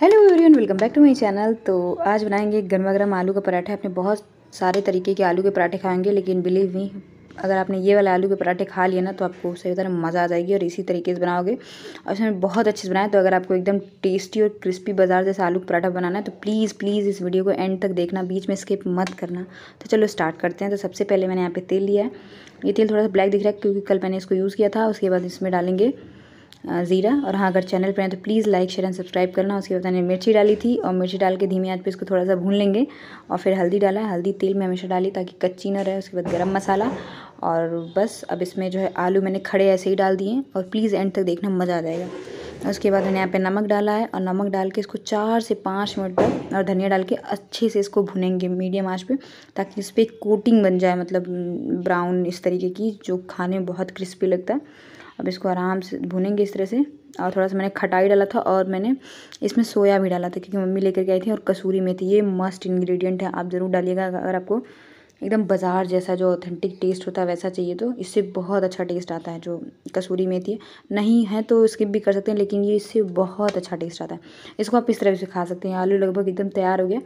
hello everyone welcome back to my channel तो आज बनाएंगे गर्मा गर्म आलू का पराठा आपने बहुत सारे तरीके के आलू के पराठे खाएंगे लेकिन बिलीव मी अगर आपने ये वाला आलू के पराठे खा लिए ना तो आपको सही तरह मज़ा आ जाएगी और इसी तरीके से बनाओगे और इसमें बहुत अच्छे से बनाए तो अगर आपको एकदम टेस्टी और क्रिस्पी बाजार जैसे आलू का पराठा बनाना है तो प्लीज़ प्लीज़ इस वीडियो को एंड तक देखना बीच में स्किप मत करना तो चलो स्टार्ट करते हैं तो सबसे पहले मैंने यहाँ पर तेल लिया है ये तेल थोड़ा सा ब्लैक दिख रहा है क्योंकि कल मैंने इसको यूज़ किया था उसके बाद इसमें डालेंगे ज़ीरा और हाँ अगर चैनल पर हैं तो please like share and subscribe करना उसके बाद मैंने मिर्ची डाली थी और मिर्ची डाल के धीमी आंच पे इसको थोड़ा सा भून लेंगे और फिर हल्दी डाला है हल्दी तेल में हमेशा डाली ताकि कच्ची ना रहे उसके बाद गर्म मसाला और बस अब इसमें जो है आलू मैंने खड़े ऐसे ही डाल दिए और प्लीज़ एंड तक देखना मज़ा आ जाएगा उसके बाद मैंने यहाँ पे नमक डाला है और नमक डाल के इसको चार से पाँच मिनट तक और धनिया डाल के अच्छे से इसको भुनेंगे मीडियम आंच पे ताकि इस पर कोटिंग बन जाए मतलब ब्राउन इस तरीके की जो खाने में बहुत क्रिस्पी लगता है अब इसको आराम से भुनेंगे इस तरह से और थोड़ा सा मैंने खटाई डाला था और मैंने इसमें सोया भी डाला था क्योंकि मम्मी लेकर के आई थी और कसूरी मेथी ये मस्ट इंग्रेडिएंट है आप ज़रूर डालिएगा अगर आपको एकदम बाज़ार जैसा जो ऑथेंटिक टेस्ट होता है वैसा चाहिए तो इससे बहुत अच्छा टेस्ट आता है जो कसूरी मेथी नहीं है तो स्किप भी कर सकते हैं लेकिन ये इससे बहुत अच्छा टेस्ट आता है इसको आप इस तरह से खा सकते हैं आलू लगभग एकदम तैयार हो गया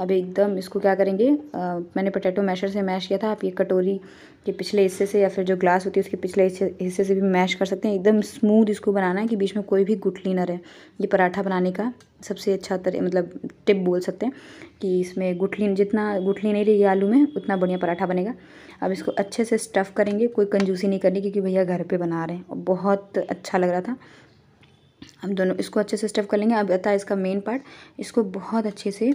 अब एकदम इसको क्या करेंगे आ, मैंने पोटैटो मैशर से मैश किया था आप ये कटोरी के पिछले हिस्से से या फिर जो ग्लास होती है उसके पिछले हिस्से से भी मैश कर सकते हैं एकदम स्मूथ इसको बनाना है कि बीच में कोई भी गुटली ना रहे ये पराठा बनाने का सबसे अच्छा तर मतलब टिप बोल सकते हैं कि इसमें गुठली जितना गुठली नहीं रहेगी आलू में उतना बढ़िया पराठा बनेगा अब इसको अच्छे से स्टफ़ करेंगे कोई कंजूसी नहीं करनी क्योंकि भैया घर पे बना रहे हैं और बहुत अच्छा लग रहा था हम दोनों इसको अच्छे से स्टफ़ कर लेंगे अब आता इसका मेन पार्ट इसको बहुत अच्छे से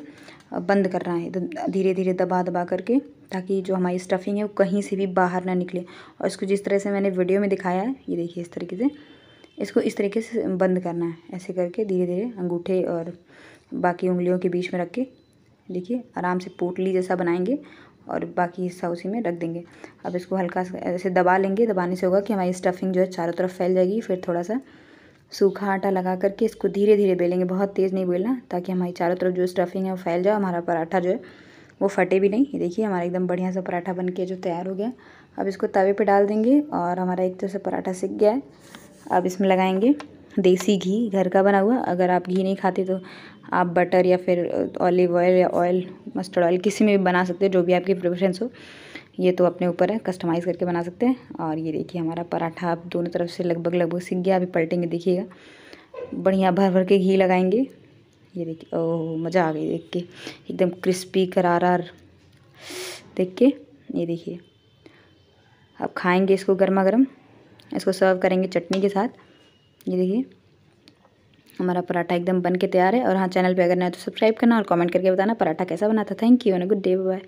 बंद करना है धीरे धीरे दबा दबा करके ताकि जो हमारी स्टफिंग है वो कहीं से भी बाहर ना निकले और इसको जिस तरह से मैंने वीडियो में दिखाया है ये देखिए इस तरीके से इसको इस तरीके से बंद करना है ऐसे करके धीरे धीरे अंगूठे और बाकी उंगलियों के बीच में रख के देखिए आराम से पोटली जैसा बनाएंगे और बाकी हिस्सा उसी में रख देंगे अब इसको हल्का सा ऐसे दबा लेंगे दबाने से होगा कि हमारी स्टफिंग जो है चारों तरफ फैल जाएगी फिर थोड़ा सा सूखा आटा लगा करके इसको धीरे धीरे बेलेंगे बहुत तेज़ नहीं बेलना ताकि हमारी चारों तरफ जो स्टफिंग है वो फैल जाए हमारा पराठा जो है वो फटे भी नहीं देखिए हमारा एकदम बढ़िया सा पराठा बन के जो तैयार हो गया अब इसको तवे पे डाल देंगे और हमारा एक तरह से पराठा सीख गया है अब इसमें लगाएंगे देसी घी घर का बना हुआ अगर आप घी नहीं खाते तो आप बटर या फिर ऑलिव ऑयल या ऑयल मस्टर्ड ऑयल किसी में भी बना सकते हो जो भी आपकी प्रेफरेंस हो ये तो अपने ऊपर है कस्टमाइज़ करके बना सकते हैं और ये देखिए हमारा पराठा आप दोनों तरफ से लगभग लगभग सीख गया अभी पलटेंगे देखिएगा बढ़िया भर भर के घी लगाएंगे ये देखिए ओह मज़ा आ गई देख के एकदम क्रिस्पी करारा देख के ये देखिए अब खाएंगे इसको गर्मा गर्म इसको सर्व करेंगे चटनी के साथ ये देखिए हमारा पराठा एकदम बन के तैयार है और हाँ चैनल पे अगर नया तो सब्सक्राइब करना और कमेंट करके बताना पराठा कैसा बना था thank you and good day bye